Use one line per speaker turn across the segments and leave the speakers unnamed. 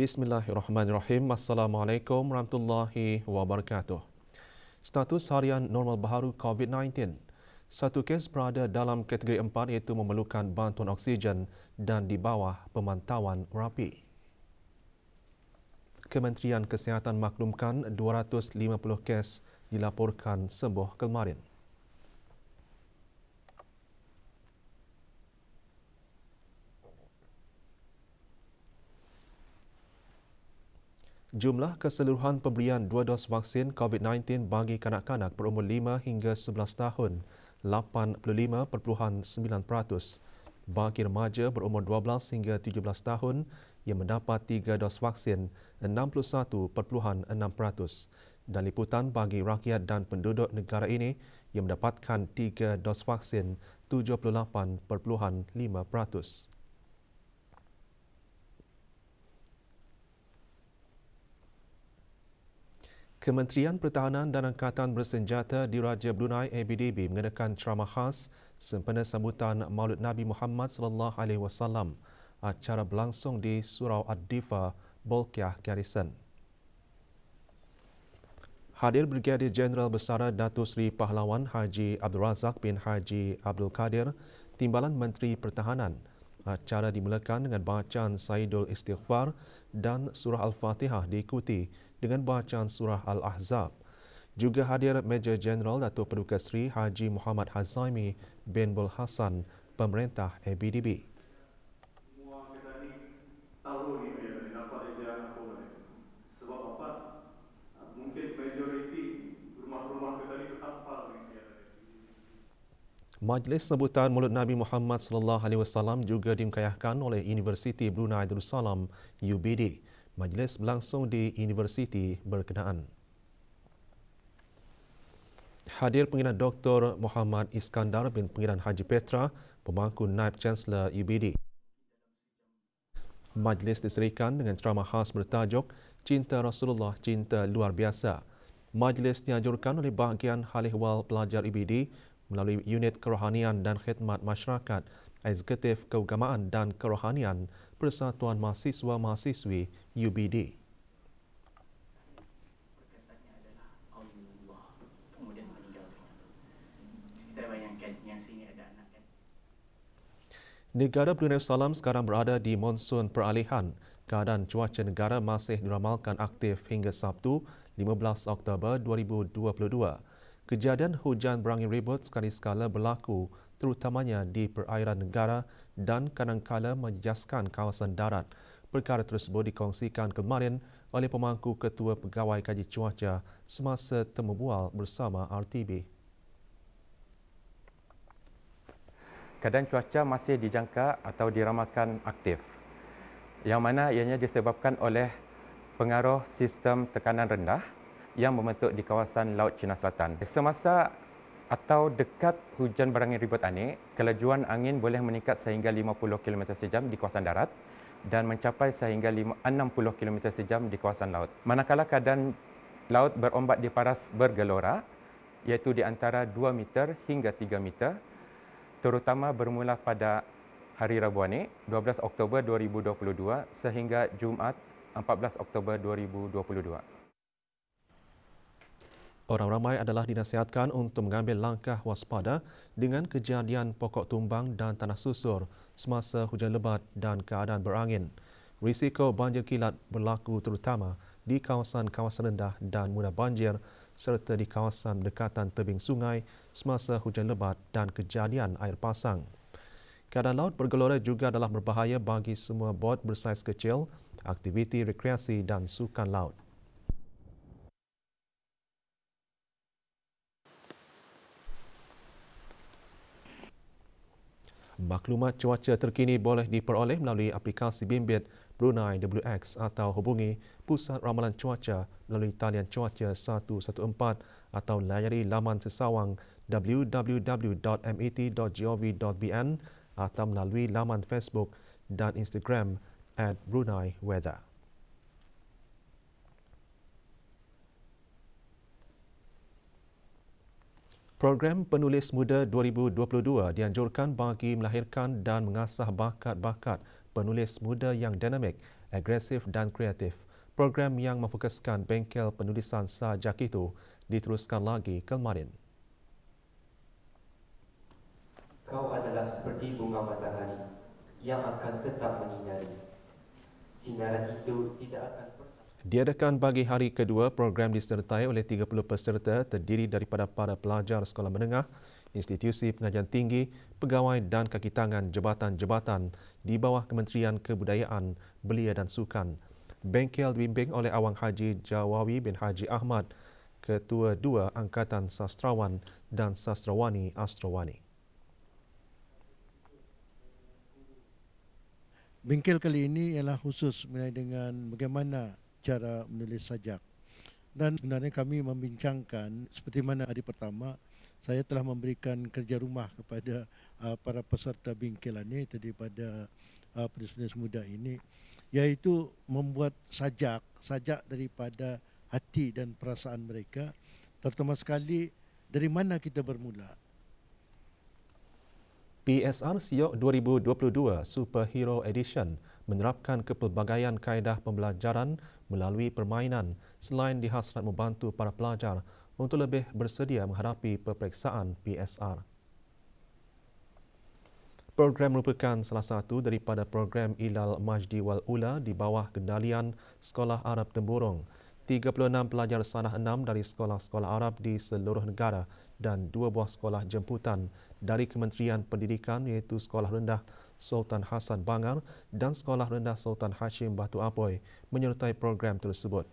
Bismillahirrahmanirrahim. Assalamualaikum warahmatullahi wabarakatuh. Status harian normal baharu COVID-19. Satu kes berada dalam kategori 4 iaitu memerlukan bantuan oksigen dan di bawah pemantauan rapi. Kementerian Kesihatan maklumkan 250 kes dilaporkan sembuh kemarin. Jumlah keseluruhan pemberian dua dos vaksin COVID-19 bagi kanak-kanak berumur 5 hingga 11 tahun 85.9%. Bagi remaja berumur 12 hingga 17 tahun, ia mendapat tiga dos vaksin 61.6%. Dan liputan bagi rakyat dan penduduk negara ini, ia mendapatkan tiga dos vaksin 78.5%. Kementerian Pertahanan dan Angkatan Bersenjata di Raja Brunei ABDB mengadakan ceramah khas sempena sambutan Maulid Nabi Muhammad sallallahu alaihi wasallam. Acara berlangsung di Surau Ad-Difa, Bolkiah Garrison. Hadir Brigadier Jeneral Besar Datuk Seri Pahlawan Haji Abdul Razak bin Haji Abdul Kadir, Timbalan Menteri Pertahanan. Acara dimulakan dengan bacaan Saidul Istighfar dan Surah Al-Fatihah diikuti dengan bacaan surah Al-Ahzab. Juga hadir Major General Dato' Perduka Seri Haji Muhammad Hazaimi bin Bul Hassan, Pemerintah ABDB. Majlis sebutan mulut Nabi Muhammad sallallahu alaihi wasallam juga dimkayahkan oleh Universiti Brunei Darussalam UBD. Majlis berlangsung di universiti berkenaan. Hadir Pengiran Dr. Muhammad Iskandar bin Pengiran Haji Petra, pemangku Naib Chancellor UBD. Majlis diserikan dengan ceramah khas bertajuk Cinta Rasulullah Cinta Luar Biasa. Majlis dianjurkan oleh bahagian Halihwal Pelajar UBD melalui Unit Kerohanian dan Khidmat Masyarakat, Eksekutif Keugamaan dan Kerohanian Persatuan Mahasiswa Mahasiswi UBD. Kan? Negara Brunei Salam sekarang berada di monsun peralihan. Keadaan cuaca negara masih diramalkan aktif hingga Sabtu 15 Oktober 2022. Kejadian hujan berangin ribut sekali-sekala berlaku terutamanya di perairan negara dan kadangkala menjejaskan kawasan darat. Perkara tersebut dikongsikan kemarin oleh pemangku Ketua Pegawai Kaji Cuaca semasa temubual bersama RTB. Keadaan cuaca masih dijangka atau diramalkan aktif. Yang mana ianya disebabkan oleh pengaruh sistem tekanan rendah yang membentuk di kawasan Laut Cina Selatan. Semasa atau dekat hujan barangan ribut anik, kelajuan angin boleh meningkat sehingga 50 km sejam di kawasan darat dan mencapai sehingga 60 km sejam di kawasan laut. Manakala keadaan laut berombak di paras bergelora, iaitu di antara 2 meter hingga 3 meter, terutama bermula pada hari Rabu ini, 12 Oktober 2022 sehingga Jumaat 14 Oktober 2022. Orang ramai adalah dinasihatkan untuk mengambil langkah waspada dengan kejadian pokok tumbang dan tanah susur semasa hujan lebat dan keadaan berangin. Risiko banjir kilat berlaku terutama di kawasan-kawasan rendah dan mudah banjir serta di kawasan dekatan tebing sungai semasa hujan lebat dan kejadian air pasang. Keadaan laut bergelora juga adalah berbahaya bagi semua bot bersaiz kecil, aktiviti rekreasi dan sukan laut. Maklumat cuaca terkini boleh diperoleh melalui aplikasi bimbit Brunei WX atau hubungi Pusat Ramalan Cuaca melalui talian cuaca 114 atau layari laman sesawang www.met.gov.bn atau melalui laman Facebook dan Instagram at Brunei Weather. Program Penulis Muda 2022 dianjurkan bagi melahirkan dan mengasah bakat-bakat penulis muda yang dinamik, agresif dan kreatif. Program yang memfokuskan bengkel penulisan sajak itu diteruskan lagi kemarin. Kau adalah seperti bunga matahari yang akan tetap menyinari. Sinaran itu tidak akan Diadakan bagi hari kedua, program disertai oleh 30 peserta terdiri daripada para pelajar sekolah menengah, institusi pengajian tinggi, pegawai dan kakitangan jabatan-jabatan di bawah Kementerian Kebudayaan, Belia dan Sukan. Bengkel dibimbing oleh Awang Haji Jawawi bin Haji Ahmad, Ketua Dua Angkatan Sastrawan dan Sastrawani Astrawani. Bengkel kali ini ialah khusus mengenai dengan bagaimana cara menulis sajak. Dan sebenarnya kami membincangkan seperti mana hari pertama saya telah memberikan kerja rumah kepada uh, para peserta bingkilan ini daripada uh, penulis-penulis muda ini yaitu membuat sajak, sajak daripada hati dan perasaan mereka terutama sekali dari mana kita bermula. PSR Siok 2022 Superhero Edition menerapkan kepelbagaian kaedah pembelajaran melalui permainan selain dihasrat membantu para pelajar untuk lebih bersedia menghadapi peperiksaan PSR. Program merupakan salah satu daripada program Ilal Majdi Wal Ula di bawah kendalian Sekolah Arab Temburung. 36 pelajar sanah enam dari sekolah-sekolah Arab di seluruh negara dan dua buah sekolah jemputan dari Kementerian Pendidikan iaitu Sekolah Rendah Sultan Hassan Bangar dan Sekolah Rendah Sultan Hashim Batu Apoi menyertai program tersebut.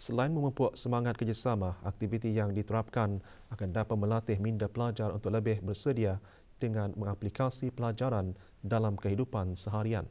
Selain memupuk semangat kerjasama, aktiviti yang diterapkan akan dapat melatih minda pelajar untuk lebih bersedia dengan mengaplikasi pelajaran dalam kehidupan seharian.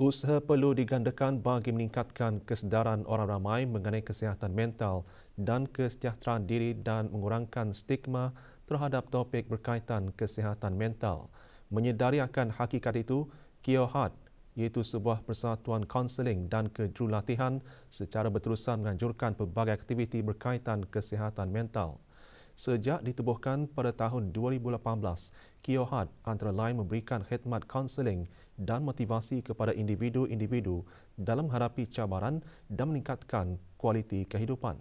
Usaha perlu digandakan bagi meningkatkan kesedaran orang ramai mengenai kesihatan mental dan kesejahteraan diri dan mengurangkan stigma terhadap topik berkaitan kesihatan mental. Menyedari akan hakikat itu, Kiohat iaitu sebuah persatuan kaunseling dan kejurulatihan secara berterusan menganjurkan pelbagai aktiviti berkaitan kesihatan mental. Sejak ditubuhkan pada tahun 2018, Kiohat antara lain memberikan khidmat kaunseling dan motivasi kepada individu-individu dalam menghadapi cabaran dan meningkatkan kualiti kehidupan.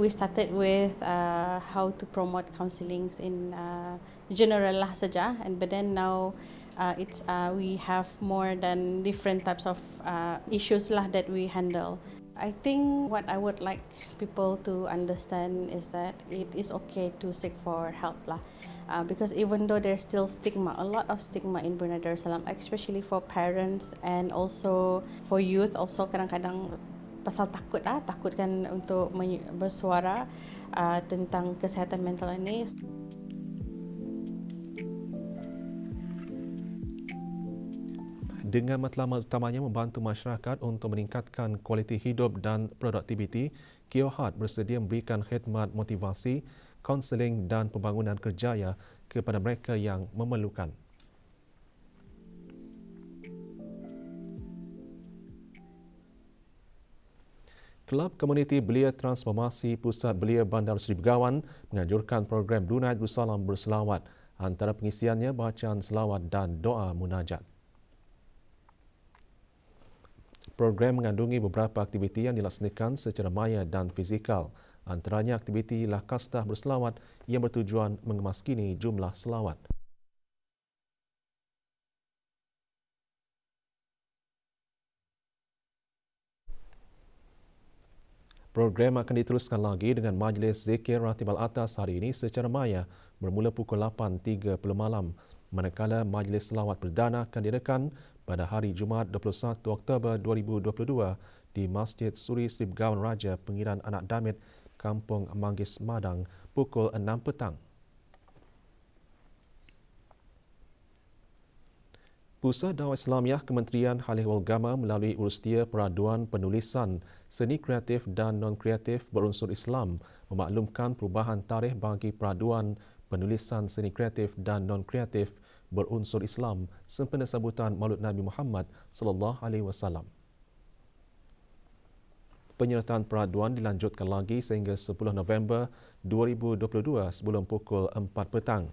we started with uh, how to promote counselings in uh, general lah saja and but then now uh, it's uh, we have more than different types of uh, issues lah that we handle I think what I would like people to understand is that it is okay to seek for help lah. Uh, because even though there's still stigma, a lot of stigma in Brunei Darussalam, especially for parents and also for youth, also kadang-kadang pasal takut lah takutkan untuk bersuara uh, tentang kesihatan mental ini Dengan matlamat utamanya membantu masyarakat untuk meningkatkan kualiti hidup dan produktiviti, Kiohat bersedia memberikan khidmat motivasi, konseling dan pembangunan kerjaya kepada mereka yang memerlukan. Kelab Komuniti Belia Transformasi Pusat Belia Bandar Seri Begawan menganjurkan program Dunaid Bersalam Berselawat. Antara pengisiannya, bacaan selawat dan doa munajat. Program mengandungi beberapa aktiviti yang dilaksanakan secara maya dan fizikal. Antaranya aktiviti Lakastah Berselawat yang bertujuan mengemaskini jumlah selawat. Program akan diteruskan lagi dengan majlis zikir ratibal atas hari ini secara maya bermula pukul 8.30 malam. Manakala majlis selawat perdana akan diadakan pada hari Jumaat 21 Oktober 2022 di Masjid Suri Sri Gawan Raja Pengiran Anak Damit, Kampung Manggis Madang pukul 6 petang. Pusat Dawah Islamiah Kementerian Hal Ehwal Agama melalui Urustia Peraduan Penulisan Seni Kreatif dan Non-Kreatif Berunsur Islam memaklumkan perubahan tarikh bagi Peraduan Penulisan Seni Kreatif dan Non-Kreatif Berunsur Islam sempena sambutan Maulid Nabi Muhammad sallallahu alaihi wasallam. Penyertaan peraduan dilanjutkan lagi sehingga 10 November 2022 sebelum pukul 4 petang.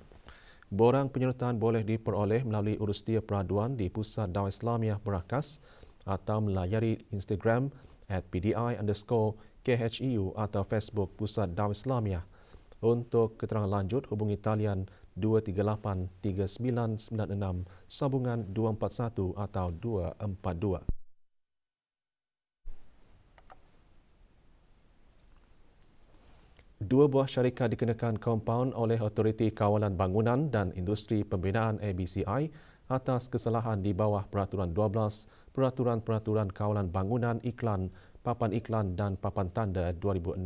Borang penyertaan boleh diperoleh melalui urus dia peraduan di Pusat Dawah Islamiah Merakas atau melayari Instagram at PDI underscore KHEU atau Facebook Pusat Dawah Islamiah. Untuk keterangan lanjut, hubungi talian 238-3996 241 atau 242. dua buah syarikat dikenakan kompaun oleh Otoriti Kawalan Bangunan dan Industri Pembinaan ABCI atas kesalahan di bawah Peraturan 12 Peraturan-Peraturan Kawalan Bangunan Iklan, Papan Iklan dan Papan Tanda 2016.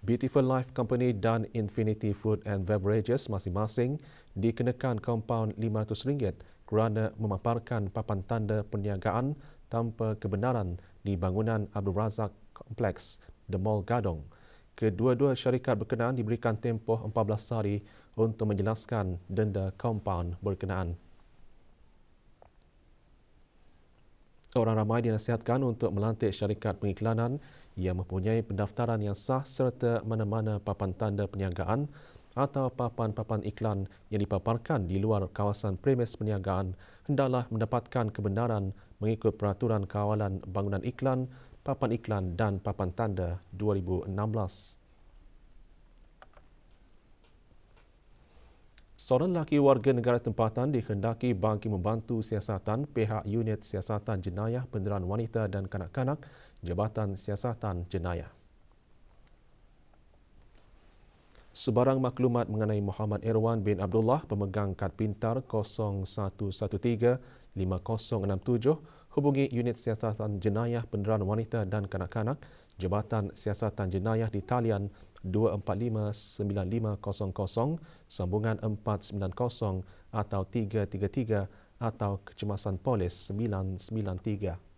Beautiful Life Company dan Infinity Food and Beverages masing-masing dikenakan kompaun RM500 kerana memaparkan papan tanda perniagaan tanpa kebenaran di bangunan Abdul Razak Complex, The Mall Gadong. Kedua-dua syarikat berkenaan diberikan tempoh 14 hari untuk menjelaskan denda compound berkenaan. Orang ramai dinasihatkan untuk melantik syarikat pengiklanan yang mempunyai pendaftaran yang sah serta mana-mana papan tanda peniagaan atau papan-papan iklan yang dipaparkan di luar kawasan premis peniagaan hendaklah mendapatkan kebenaran mengikut peraturan kawalan bangunan iklan papan iklan dan papan tanda 2016. Seorang lelaki warga negara tempatan dihendaki bagi membantu siasatan pihak unit siasatan jenayah penderaan wanita dan kanak-kanak Jabatan Siasatan Jenayah. Sebarang maklumat mengenai Muhammad Irwan bin Abdullah pemegang kad pintar 0113 5067 hubungi Unit Siasatan Jenayah Penderaan Wanita dan Kanak-Kanak Jabatan Siasatan Jenayah di talian 2459500 sambungan 490 atau 333 atau kecemasan polis 993.